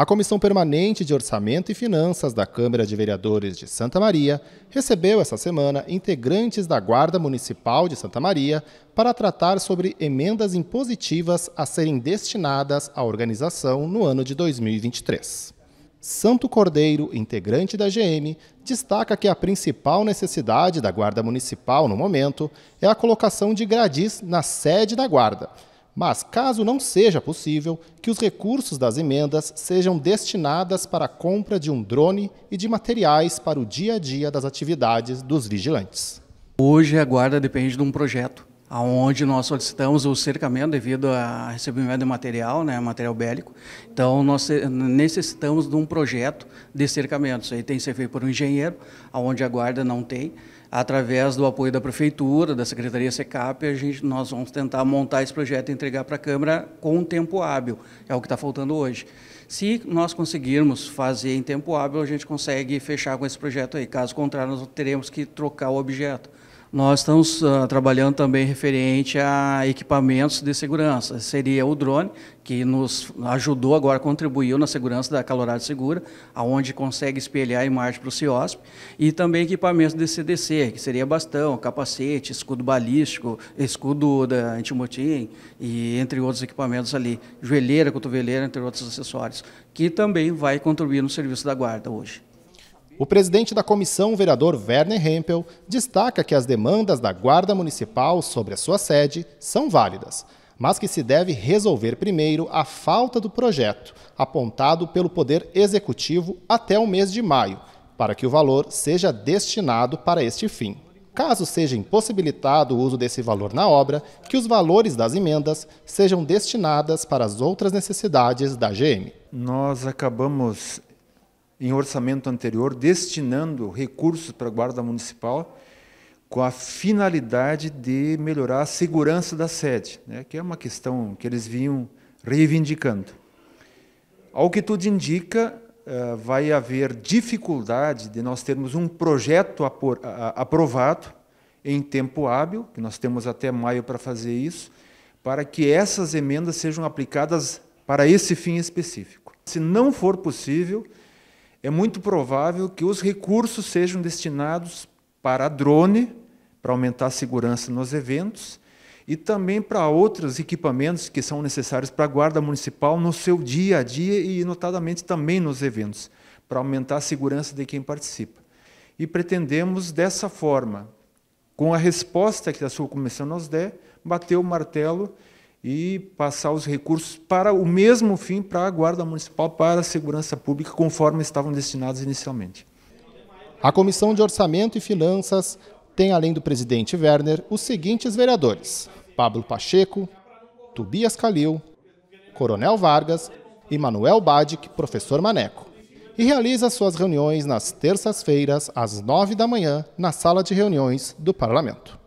A Comissão Permanente de Orçamento e Finanças da Câmara de Vereadores de Santa Maria recebeu essa semana integrantes da Guarda Municipal de Santa Maria para tratar sobre emendas impositivas a serem destinadas à organização no ano de 2023. Santo Cordeiro, integrante da GM, destaca que a principal necessidade da Guarda Municipal no momento é a colocação de gradis na sede da Guarda mas caso não seja possível, que os recursos das emendas sejam destinadas para a compra de um drone e de materiais para o dia a dia das atividades dos vigilantes. Hoje a guarda depende de um projeto aonde nós solicitamos o cercamento devido a recebimento de material, né, material bélico. Então, nós necessitamos de um projeto de cercamento. Isso aí tem que ser feito por um engenheiro, aonde a guarda não tem. Através do apoio da prefeitura, da Secretaria SECAP, a gente, nós vamos tentar montar esse projeto e entregar para a Câmara com um tempo hábil. É o que está faltando hoje. Se nós conseguirmos fazer em tempo hábil, a gente consegue fechar com esse projeto aí. Caso contrário, nós teremos que trocar o objeto. Nós estamos uh, trabalhando também referente a equipamentos de segurança. Seria o drone, que nos ajudou agora, contribuiu na segurança da calorada segura, aonde consegue espelhar a imagem para o CIOSP, e também equipamentos de CDC, que seria bastão, capacete, escudo balístico, escudo da antimotim, e entre outros equipamentos ali, joelheira, cotoveleira, entre outros acessórios, que também vai contribuir no serviço da guarda hoje o presidente da comissão, vereador Werner Hempel, destaca que as demandas da Guarda Municipal sobre a sua sede são válidas, mas que se deve resolver primeiro a falta do projeto, apontado pelo Poder Executivo até o mês de maio, para que o valor seja destinado para este fim. Caso seja impossibilitado o uso desse valor na obra, que os valores das emendas sejam destinadas para as outras necessidades da GM. Nós acabamos em orçamento anterior, destinando recursos para a Guarda Municipal com a finalidade de melhorar a segurança da sede, né, que é uma questão que eles vinham reivindicando. Ao que tudo indica, eh, vai haver dificuldade de nós termos um projeto aprovado em tempo hábil, que nós temos até maio para fazer isso, para que essas emendas sejam aplicadas para esse fim específico. Se não for possível, é muito provável que os recursos sejam destinados para drone, para aumentar a segurança nos eventos, e também para outros equipamentos que são necessários para a Guarda Municipal no seu dia a dia e, notadamente, também nos eventos, para aumentar a segurança de quem participa. E pretendemos, dessa forma, com a resposta que a sua comissão nos der, bater o martelo e passar os recursos para o mesmo fim, para a Guarda Municipal, para a Segurança Pública, conforme estavam destinados inicialmente. A Comissão de Orçamento e Finanças tem, além do presidente Werner, os seguintes vereadores: Pablo Pacheco, Tobias Calil, Coronel Vargas e Manuel Badic, professor Maneco. E realiza suas reuniões nas terças-feiras, às nove da manhã, na sala de reuniões do Parlamento.